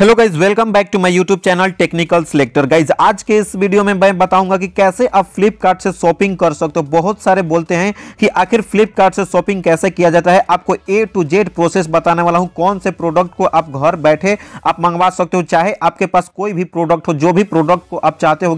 hello guys welcome back to my YouTube channel Technical Selector guys आज के इस video में मैं बताऊंगा कि कैसे आप फ्लिपकार्ट से शॉपिंग कर सकते हो बहुत सारे बोलते हैं कि आखिर फ्लिपकार्ट से शॉपिंग कैसे किया जाता है आपको ए टू जेड प्रोसेस बताने वाला हूं कौन से प्रोडक्ट को आप घर बैठे आप मंगवा सकते हो चाहे आपके पास कोई भी प्रोडक्ट हो जो भी प्रोडक्ट को आप चाहते हो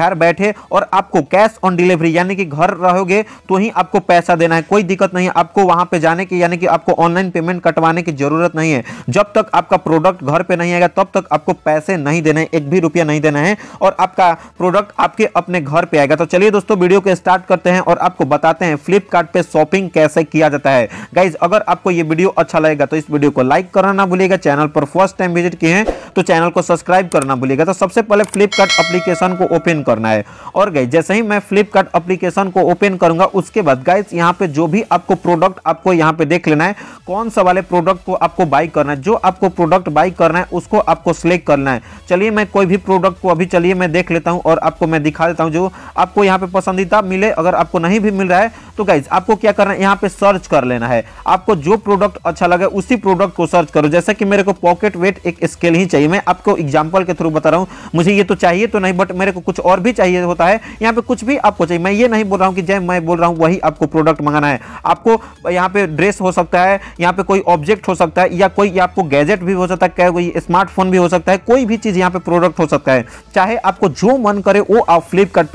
घर बैठे और आपको कैश ऑन डिलीवरी यानी कि घर रहोगे तो ही आपको पैसा देना है कोई दिक्कत नहीं आपको वहां पर जाने की यानी कि आपको ऑनलाइन पेमेंट कटवाने की जरूरत नहीं है जब तक आपका प्रोडक्ट घर पर नहीं है बनेगा तब तक आपको पैसे नहीं देने एक भी रुपया नहीं देना है और आपका प्रोडक्ट आपके अपने घर पर आएगा तो चलिए दोस्तों वीडियो को स्टार्ट करते हैं और आपको बताते हैं फ्लिपकार्ट शॉपिंग कैसे किया जाता है गाइज अगर आपको ये वीडियो अच्छा लगेगा तो इस वीडियो को लाइक करना ना भूलिएगा चैनल पर फर्स्ट टाइम विजिट किए हैं तो चैनल को सब्सक्राइब करना भूलिएगा तो सबसे पहले फ्लिपकार्ट अप्लीकेशन को ओपन करना है और गई जैसे ही मैं फ्लिपकार्ट अप्लीकेशन को ओपन करूंगा उसके बाद गाइज यहाँ पे जो भी आपको प्रोडक्ट आपको यहाँ पे देख लेना है कौन सा वाले प्रोडक्ट को आपको बाई करना है जो आपको प्रोडक्ट बाई करना है उसको आपको सिलेक्ट करना है चलिए मैं कोई भी प्रोडक्ट को अभी चलिए मैं देख लेता हूँ और आपको मैं दिखा देता हूँ जो आपको यहाँ पे पसंदीदा मिले अगर आपको नहीं भी मिल रहा है तो गाइज आपको क्या करना है यहाँ पे सर्च कर लेना है आपको जो प्रोडक्ट अच्छा लगे उसी प्रोडक्ट को सर्च करो जैसे कि मेरे को पॉकेट वेट एक स्केल ही चाहिए चाहिए मैं आपको एग्जाम्पल के थ्रू बता रहा हूँ मुझे ये तो चाहिए तो नहीं बट मेरे को कुछ और भी चाहिए होता है यहाँ पे कुछ भी आपको चाहिए मैं ये नहीं बोल रहा हूँ कि जय मैं बोल रहा हूँ वही आपको प्रोडक्ट मंगाना है आपको यहाँ पे ड्रेस हो सकता है यहाँ पे कोई ऑब्जेक्ट हो सकता है या कोई आपको गैजेट भी हो सकता है कोई स्मार्टफोन भी हो सकता है कोई भी चीज़ यहाँ पे प्रोडक्ट हो सकता है चाहे आपको जो मन करे वो आप फ्लिपकार्ट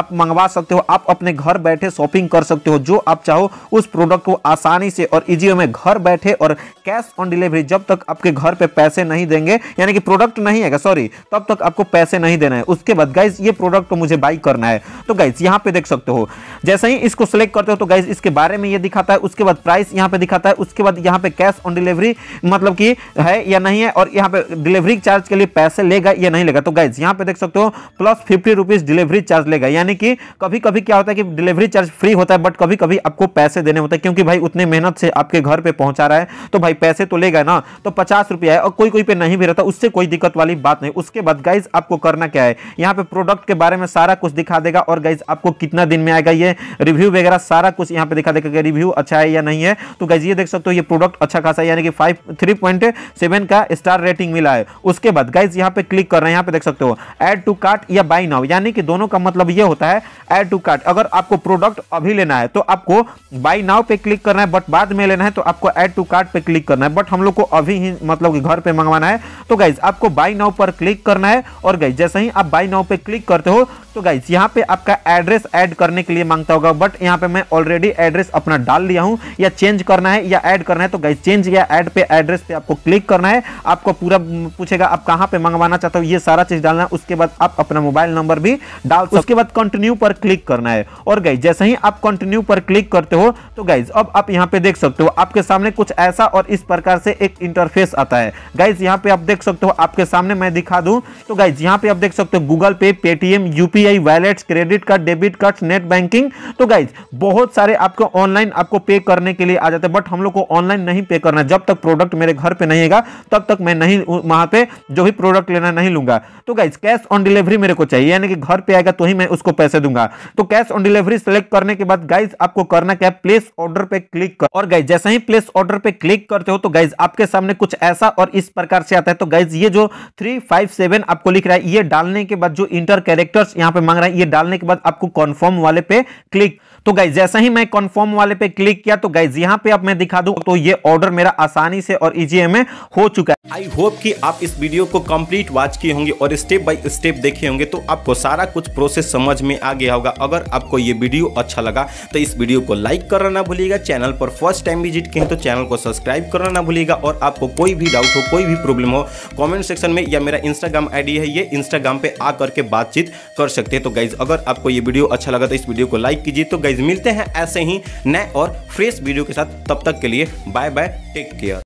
आप मंगवा सकते हो आप अपने घर बैठे शॉपिंग कर सकते हो जो आप चाहो उस प्रोडक्ट को आसानी से और इजी में घर बैठे और कैश ऑन डिलीवरी जब तक आपके घर पे पैसे नहीं देंगे यानी यानी कि प्रोडक्ट नहीं आएगा सॉरी तब तक आपको पैसे नहीं देना है उसके बाद गाइज ये प्रोडक्ट को तो मुझे बाई करना है तो गाइज यहाँ पे देख सकते हो जैसे ही इसको सिलेक्ट करते हो तो गाइज इसके बारे में ये दिखाता है उसके बाद प्राइस यहाँ पे दिखाता है उसके बाद यहाँ पे कैश ऑन डिलीवरी मतलब कि है या नहीं है और यहाँ पे डिलीवरी चार्ज के लिए पैसे लेगा या नहीं लेगा तो गाइज यहाँ पे देख सकते हो plus fifty rupees delivery charge लेगा यानी कि कभी कभी क्या होता है कि डिलीवरी चार्ज फ्री होता है बट कभी कभी आपको पैसे देने होते हैं क्योंकि भाई उतने मेहनत से आपके घर पर पहुंचा रहा है तो भाई पैसे तो लेगा ना तो पचास रुपया है और कोई कोई पे नहीं भी रहता उस उससे कोई दिक्कत वाली बात नहीं उसके बाद गाइज आपको करना क्या है यहाँ पे प्रोडक्ट के बारे में सारा कुछ दिखा देगा और गाइज आपको कितना दिन में आएगा ये रिव्यू वगैरह सारा कुछ यहाँ पे दिखा देगा कि रिव्यू अच्छा है या नहीं है तो गाइज ये देख सकते हो ये प्रोडक्ट अच्छा खासा यानी कि फाइव थ्री पॉइंट सेवन का स्टार रेटिंग मिला है उसके बाद गाइज यहाँ पे क्लिक कर रहे हैं यहाँ पे देख सकते हो एड टू कार्ट या बाई नाउ यानी कि दोनों का मतलब ये होता है एड टू कार्ट अगर आपको प्रोडक्ट अभी लेना है तो आपको बाई नाउ पे क्लिक करना है बट बाद में लेना है तो आपको एड टू कार्ट पे क्लिक करना है बट हम लोग को अभी ही मतलब घर पे मंगवाना है तो गाइज गाइज आपको बाई नाउ पर क्लिक करना है और गाइज जैसे ही आप बाई नाउ पे क्लिक करते हो तो गाइज यहाँ पे आपका एड्रेस ऐड करने के लिए मांगता होगा बट यहाँ पे मैं ऑलरेडी एड्रेस अपना डाल लिया हूँ या चेंज करना है या ऐड करना है तो गाइज चेंज या ऐड पे एड्रेस पे आपको क्लिक करना है आपको पूरा पूछेगा आप कहाँ पे मंगवाना चाहते हो ये सारा चीज डालना है उसके बाद आप अपना मोबाइल नंबर भी डाल उसके बाद कंटिन्यू पर क्लिक करना है और गाइज जैसे ही आप कंटिन्यू पर क्लिक करते हो तो गाइज अब आप यहाँ पे देख सकते हो आपके सामने कुछ ऐसा और इस प्रकार से एक इंटरफेस आता है गाइज यहाँ पे आप देख सकते सकते हो आपके सामने मैं दिखा दूं तो गाइज यहाँ पे आप देख सकते हो Google Pay Paytm UPI wallets credit card debit card net banking तो गाइज बहुत सारे आपको ऑनलाइन आपको पे करने के लिए आ जाते हैं बट हम लोग को ऑनलाइन नहीं पे करना जब तक प्रोडक्ट मेरे घर पे नहीं आएगा तब तक मैं नहीं वहां पर जो भी प्रोडक्ट लेना नहीं लूंगा तो गाइज कैश ऑन डिलीवरी मेरे को चाहिए यानी कि घर पे आएगा तो ही मैं उसको पैसे दूंगा तो कैश ऑन डिलीवरी सेलेक्ट करने के बाद गाइज आपको करना क्या प्लेस ऑर्डर पे क्लिक कर और गाइज जैसे ही प्लेस ऑर्डर पे क्लिक करते हो तो गाइज आपके सामने कुछ ऐसा और इस प्रकार से आता है तो गाइज साइज ये जो थ्री फाइव सेवन आपको लिख रहा है ये डालने के बाद जो इंटर कैरेक्टर्स यहाँ पे मांग रहा है ये डालने के बाद आपको कॉन्फर्म वाले पे क्लिक तो गाइज जैसा ही मैं कन्फर्म वाले पे क्लिक किया तो गाइज यहाँ पे अब मैं दिखा दू तो ये ऑर्डर मेरा आसानी से और इजी में हो चुका है आई होप कि आप इस वीडियो को कंप्लीट वॉच किए होंगे और स्टेप बाय स्टेप देखे होंगे तो आपको सारा कुछ प्रोसेस समझ में आ गया होगा अगर आपको ये वीडियो अच्छा लगा तो इस वीडियो को लाइक करना ना भूलिएगा चैनल पर फर्स्ट टाइम विजिट किए तो चैनल को सब्सक्राइब करना ना भूलिएगा और आपको कोई भी डाउट हो कोई भी प्रॉब्लम हो कॉमेंट सेक्शन में या मेरा इंस्टाग्राम आईडी है ये इंस्टाग्राम पे आकर के बातचीत कर सकते हैं तो गाइज अगर आपको ये वीडियो अच्छा लगा तो इस वीडियो को लाइक कीजिए तो गाइज मिलते हैं ऐसे ही नए और फ्रेश वीडियो के साथ तब तक के लिए बाय बाय टेक केयर